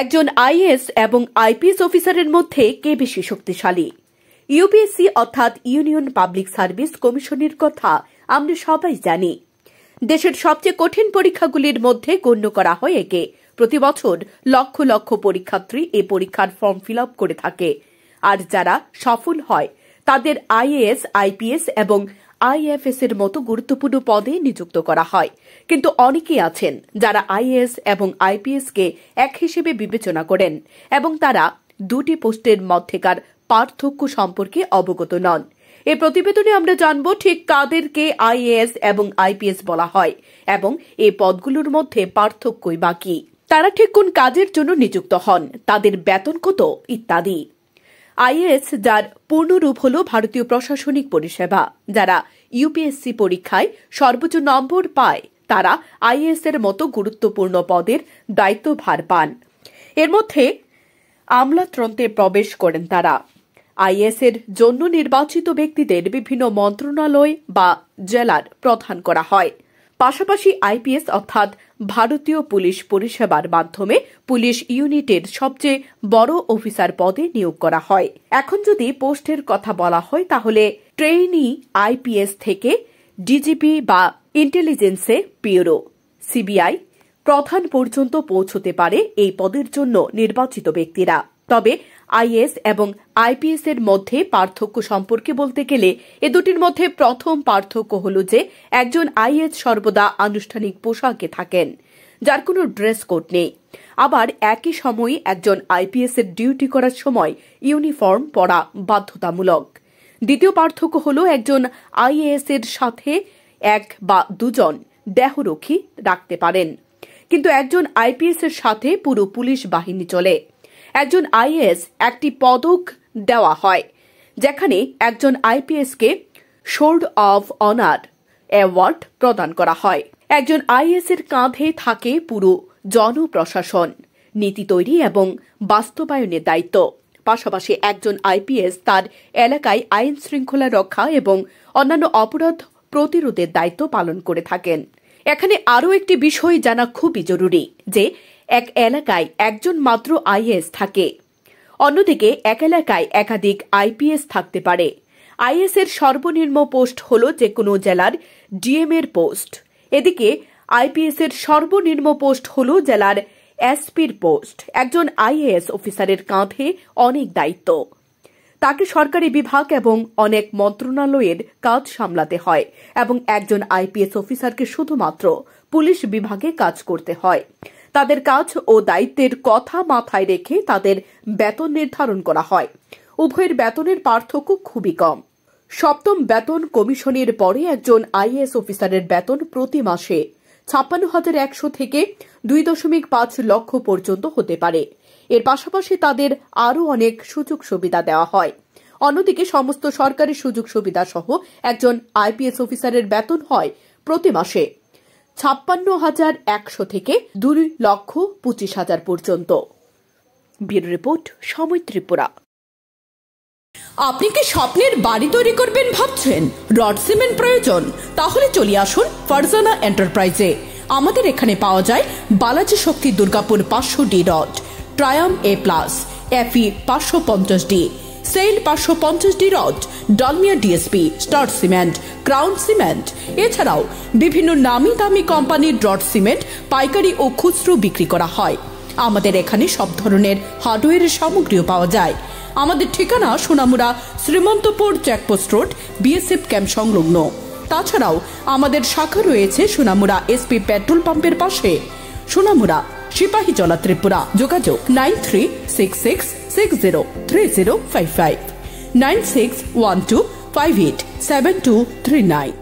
একজন আইএস এবং আইপিএস অফিসারের মধ্যে কে বেশি শক্তিশালী ইউপিএসসি অর্থাৎ ইউনিয়ন পাবলিক সার্ভিস কমিশনের কথা আমরা সবাই জানি দেশের সবচেয়ে কঠিন পরীক্ষাগুলির মধ্যে গণ্য করা হয় একে প্রতি বছর লক্ষ লক্ষ পরীক্ষার্থী এ পরীক্ষার ফর্ম ফিল করে থাকে আর যারা সফল হয় তাদের আইএএস আইপিএস এবং আইএফএস এর মতো গুরুত্বপূর্ণ পদে নিযুক্ত করা হয় কিন্তু অনেকেই আছেন যারা আইএস এবং আইপিএস কে এক হিসেবে বিবেচনা করেন এবং তারা দুটি পোস্টের মধ্যেকার পার্থক্য সম্পর্কে অবগত নন এ প্রতিবেদনে আমরা জানব ঠিক কাদেরকে আইএএস এবং আইপিএস বলা হয় এবং এ পদগুলোর মধ্যে পার্থক্যই বাকি তারা ঠিক কোন কাজের জন্য নিযুক্ত হন তাদের বেতন কত ইত্যাদি আইএএস যার পূর্ণরূপ হল ভারতীয় প্রশাসনিক পরিষেবা যারা ইউপিএসসি পরীক্ষায় সর্বোচ্চ নম্বর পায় তারা আইএএস এর মতো গুরুত্বপূর্ণ পদের দায়িত্বভার পান এর মধ্যে আমলাতন্ত্রে প্রবেশ করেন তারা আইএস এর জন্য নির্বাচিত ব্যক্তিদের বিভিন্ন মন্ত্রণালয় বা জেলার প্রধান করা হয় পাশাপাশি আইপিএস অর্থাৎ ভারতীয় পুলিশ পরিষেবার মাধ্যমে পুলিশ ইউনিটের সবচেয়ে বড় অফিসার পদে নিয়োগ করা হয় এখন যদি পোস্টের কথা বলা হয় তাহলে ট্রেইনি আইপিএস থেকে ডিজিপি বা ইন্টেলিজেন্সে পিওরো সিবিআই প্রধান পর্যন্ত পৌঁছতে পারে এই পদের জন্য নির্বাচিত ব্যক্তিরা তবে আইএস এবং আইপিএস এর মধ্যে পার্থক্য সম্পর্কে বলতে গেলে এ দুটির মধ্যে প্রথম পার্থক্য হল যে একজন আইএস সর্বদা আনুষ্ঠানিক পোশাকে থাকেন যার কোনো ড্রেস কোড নেই আবার একই সময়ে একজন আইপিএস এর ডিউটি করার সময় ইউনিফর্ম পরা বাধ্যতামূলক দ্বিতীয় পার্থক্য হল একজন আইএএস এর সাথে এক বা দুজন দেহরক্ষী রাখতে পারেন কিন্তু একজন আইপিএস এর সাথে পুরো পুলিশ বাহিনী চলে একজন আইএএস একটি পদক দেওয়া হয় যেখানে একজন আইপিএসকে শোর্ড অব অনার অ্যাওয়ার্ড প্রদান করা হয় একজন আইএস এর কাঁধে থাকে পুরো জনপ্রশাসন নীতি তৈরি এবং বাস্তবায়নের দায়িত্ব পাশাপাশি একজন আইপিএস তার এলাকায় আইন শৃঙ্খলা রক্ষা এবং অন্যান্য অপরাধ প্রতিরোধের দায়িত্ব পালন করে থাকেন এখানে আরও একটি বিষয় জানা খুবই জরুরি যে এক এলাকায় একজন মাত্র আইএস থাকে অন্যদিকে এক এলাকায় একাধিক আইপিএস থাকতে পারে আইএস এর সর্বনিম্ন পোস্ট হল যে কোনো জেলার ডিএম এর পোস্ট এদিকে আইপিএস এর সর্বনিম্ন পোস্ট হল জেলার এসপির পোস্ট একজন আইএএস অফিসারের কাঁধে অনেক দায়িত্ব তাকে সরকারি বিভাগ এবং অনেক মন্ত্রণালয়ের কাজ সামলাতে হয় এবং একজন আইপিএস অফিসারকে শুধুমাত্র পুলিশ বিভাগে কাজ করতে হয় তাদের কাজ ও দায়িত্বের কথা মাথায় রেখে তাদের বেতন নির্ধারণ করা হয় উভয়ের বেতনের পার্থক্য খুবই কম সপ্তম বেতন কমিশনের পরে একজন আইএস অফিসারের বেতন প্রতি মাসে ছাপ্পান্ন হাজার একশো থেকে দুই দশমিক পাঁচ লক্ষ পর্যন্ত হতে পারে এর পাশাপাশি তাদের আরও অনেক সুযোগ সুবিধা দেওয়া হয় অন্যদিকে সমস্ত সরকারি সুযোগ সুবিধা সহ একজন আইপিএস অফিসারের বেতন হয় প্রতি মাসে ছাপ্পান্ন হাজার একশো থেকে দুই লক্ষ পঁচিশ হাজার পর্যন্ত রিপোর্ট সময় ত্রিপুরা আপনি কি স্বপ্নের বাড়ি তৈরি করবেন ভাবছেন রড সিমেন্ট প্রয়োজন তাহলে চলে আসুন ফারজানা এন্টারপ্রাইজে আমাদের এখানে পাওয়া যায় বালাজি শক্তি দুর্গাপুর পাঁচশো ডি রড ট্রায়াম এ প্লাস এফি পাঁচশো পঞ্চাশ ডি সেল পাঁচশো পঞ্চাশ D rod Dalmia DSP star cement crown cement এছাড়াও বিভিন্ন নামি দামি কোম্পানির ড্রট সিমেন্ট পাইকারি ও খুচরো বিক্রি করা হয় আমাদের এখানে সব ধরনের হার্ডওয়্যারের সামগ্রীও পাওয়া যায় আমাদের ঠিকানা Sonamura Shrimantapur checkpost road BSF camp সংলগ্ন তাছাড়াও আমাদের শাখা রয়েছে সোনামুড়া এসপি পেট্রোল পাম্পের পাশে সোনামুড়া সিপাহী জলা ত্রিপুরা যোগাযোগ nine three six six six zero three zero five five nine six one two five eight seven two three nine